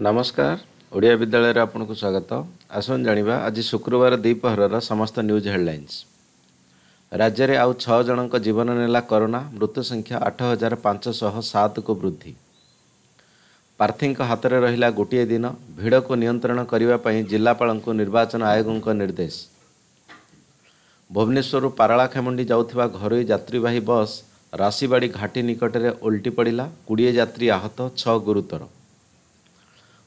ନମସ୍କାର ଓଡ଼ିଆ ବିଦ୍ୟାଳୟରେ ଆପଣଙ୍କୁ ସ୍ୱାଗତ ଆସନ୍ତୁ ଜାଣିବା ଆଜି ଶୁକ୍ରବାର ଦ୍ୱିପହରର ସମସ୍ତ ନ୍ୟୁଜ୍ ହେଡ଼ଲାଇନ୍ସ ରାଜ୍ୟରେ ଆଉ ଛଅ ଜଣଙ୍କ ଜୀବନ ନେଲା କରୋନା ମୃତ୍ୟୁ ସଂଖ୍ୟା ଆଠ ହଜାର ପାଞ୍ଚଶହ ସାତକୁ ବୃଦ୍ଧି ପ୍ରାର୍ଥୀଙ୍କ ହାତରେ ରହିଲା ଗୋଟିଏ ଦିନ ଭିଡ଼କୁ ନିୟନ୍ତ୍ରଣ କରିବା ପାଇଁ ଜିଲ୍ଲାପାଳଙ୍କୁ ନିର୍ବାଚନ ଆୟୋଗଙ୍କ ନିର୍ଦ୍ଦେଶ ଭୁବନେଶ୍ୱରରୁ ପାରଳାଖେମୁଣ୍ଡି ଯାଉଥିବା ଘରୋଇ ଯାତ୍ରୀବାହୀ ବସ୍ ରାଶିବାଡ଼ି ଘାଟି ନିକଟରେ ଓଲଟି ପଡ଼ିଲା କୋଡ଼ିଏ ଯାତ୍ରୀ ଆହତ ଛଅ ଗୁରୁତର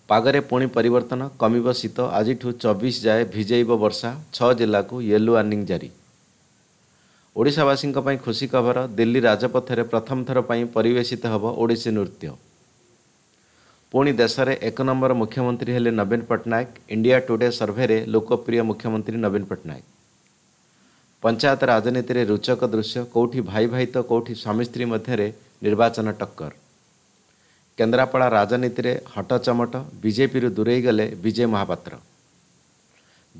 ପାଗରେ ପୁଣି ପରିବର୍ତ୍ତନ କମିବ ଶୀତ ଆଜିଠୁ ଚବିଶ ଯାଏ ଭିଜେଇବ ବର୍ଷା ଛଅ ଜିଲ୍ଲାକୁ ୟେଲୋ ୱାର୍ଣ୍ଣିଂ ଜାରି ଓଡ଼ିଶାବାସୀଙ୍କ ପାଇଁ ଖୁସି ଖବର ଦିଲ୍ଲୀ ରାଜପଥରେ ପ୍ରଥମ ଥର ପାଇଁ ପରିବେଷିତ ହେବ ଓଡ଼ିଶୀ ନୃତ୍ୟ ପୁଣି ଦେଶରେ ଏକ ନମ୍ବର ମୁଖ୍ୟମନ୍ତ୍ରୀ ହେଲେ ନବୀନ ପଟ୍ଟନାୟକ ଇଣ୍ଡିଆ ଟୁଡେ ସର୍ଭେରେ ଲୋକପ୍ରିୟ ମୁଖ୍ୟମନ୍ତ୍ରୀ ନବୀନ ପଟ୍ଟନାୟକ ପଞ୍ଚାୟତ ରାଜନୀତିରେ ରୋଚକ ଦୃଶ୍ୟ କେଉଁଠି ଭାଇ ଭାଇ ତ କେଉଁଠି ସ୍ୱାମୀ ସ୍ତ୍ରୀ ମଧ୍ୟରେ ନିର୍ବାଚନ ଟକ୍କର କେନ୍ଦ୍ରାପଡ଼ା ରାଜନୀତିରେ ହଟ ଚମଟ ବିଜେପିରୁ ଦୂରେଇ ଗଲେ ବିଜୟ ମହାପାତ୍ର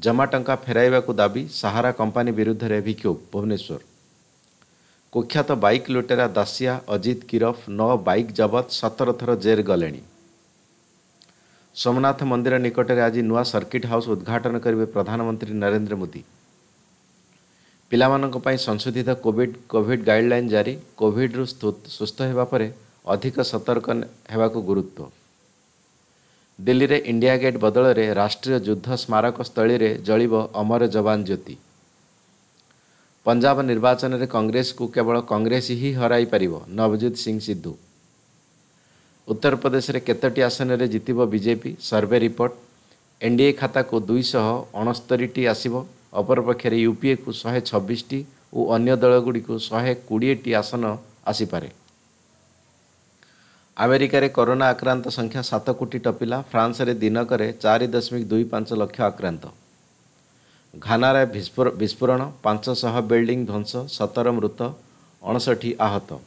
ଜମା ଟଙ୍କା ଫେରାଇବାକୁ ଦାବି ସାହାରା କମ୍ପାନୀ ବିରୁଦ୍ଧରେ ଭିକ୍ଷୋଭ ଭୁବନେଶ୍ୱର କୁଖ୍ୟାତ ବାଇକ୍ ଲୁଟେରା ଦାସିଆ ଅଜିତ ଗିରଫ ନଅ ବାଇକ୍ ଜବତ ସତର ଥର ଜେର ଗଲେଣି ସୋମନାଥ ମନ୍ଦିର ନିକଟରେ ଆଜି ନୂଆ ସର୍କିଟ୍ ହାଉସ୍ ଉଦ୍ଘାଟନ କରିବେ ପ୍ରଧାନମନ୍ତ୍ରୀ ନରେନ୍ଦ୍ର ମୋଦି ପିଲାମାନଙ୍କ ପାଇଁ ସଂଶୋଧିତ କୋଭିଡ଼ କୋଭିଡ୍ ଗାଇଡ଼ଲାଇନ୍ ଜାରି କୋଭିଡ଼ରୁ ସୁସ୍ଥ ହେବା ପରେ ଅଧିକ ସତର୍କ ହେବାକୁ ଗୁରୁତ୍ୱ ଦିଲ୍ଲୀରେ ଇଣ୍ଡିଆ ଗେଟ୍ ବଦଳରେ ରାଷ୍ଟ୍ରୀୟ ଯୁଦ୍ଧ ସ୍ମାରକ ସ୍ଥଳୀରେ ଜଳିବ ଅମର ଯବାନ ଜ୍ୟୋତି ପଞ୍ଜାବ ନିର୍ବାଚନରେ କଂଗ୍ରେସକୁ କେବଳ କଂଗ୍ରେସ ହିଁ ହରାଇ ପାରିବ ନବଜିତ ସିଂ ସିଦ୍ଧୁ ଉତ୍ତରପ୍ରଦେଶରେ କେତୋଟି ଆସନରେ ଜିତିବ ବିଜେପି ସର୍ଭେ ରିପୋର୍ଟ ଏନ୍ଡିଏ ଖାତାକୁ ଦୁଇଶହ ଅଣସ୍ତରିଟି ଆସିବ ଅପରପକ୍ଷରେ ୟୁପିଏକୁ ଶହେ ଛବିଶଟି ଓ ଅନ୍ୟ ଦଳଗୁଡ଼ିକୁ ଶହେ କୋଡ଼ିଏଟି ଆସନ ଆସିପାରେ ଆମେରିକାରେ କରୋନା ଆକ୍ରାନ୍ତ ସଂଖ୍ୟା ସାତ କୋଟି ଟପିଲା ଫ୍ରାନ୍ସରେ ଦିନକରେ ଚାରି ଦଶମିକ ଦୁଇ ପାଞ୍ଚ ଲକ୍ଷ ଆକ୍ରାନ୍ତ ଘାନାରେ ବିସ୍ଫୋରଣ ପାଞ୍ଚଶହ ବିଲ୍ଡିଂ ଧ୍ୱଂସ ସତର ମୃତ ଅଣଷଠି ଆହତ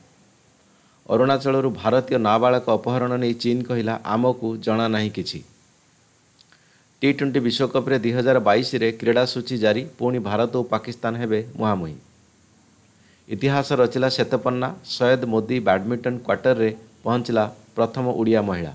ଅରୁଣାଚଳରୁ ଭାରତୀୟ ନାବାଳକ ଅପହରଣ ନେଇ ଚୀନ୍ କହିଲା ଆମକୁ ଜଣା ନାହିଁ କିଛି ଟି ଟ୍ୱେଣ୍ଟି ବିଶ୍ୱକପ୍ରେ ଦୁଇ ହଜାର ବାଇଶରେ କ୍ରୀଡ଼ା ସୂଚୀ ଜାରି ପୁଣି ଭାରତ ଓ ପାକିସ୍ତାନ ହେବେ ମୁହାଁମୁହିଁ ଇତିହାସ ରଚିଲା ଶ୍ୱେତପନ୍ନା ସୟଦ ମୋଦି ବ୍ୟାଡ଼ମିଣ୍ଟନ କ୍ୱାର୍ଟରରେ ପହଞ୍ଚିଲା ପ୍ରଥମ ଓଡ଼ିଆ ମହିଳା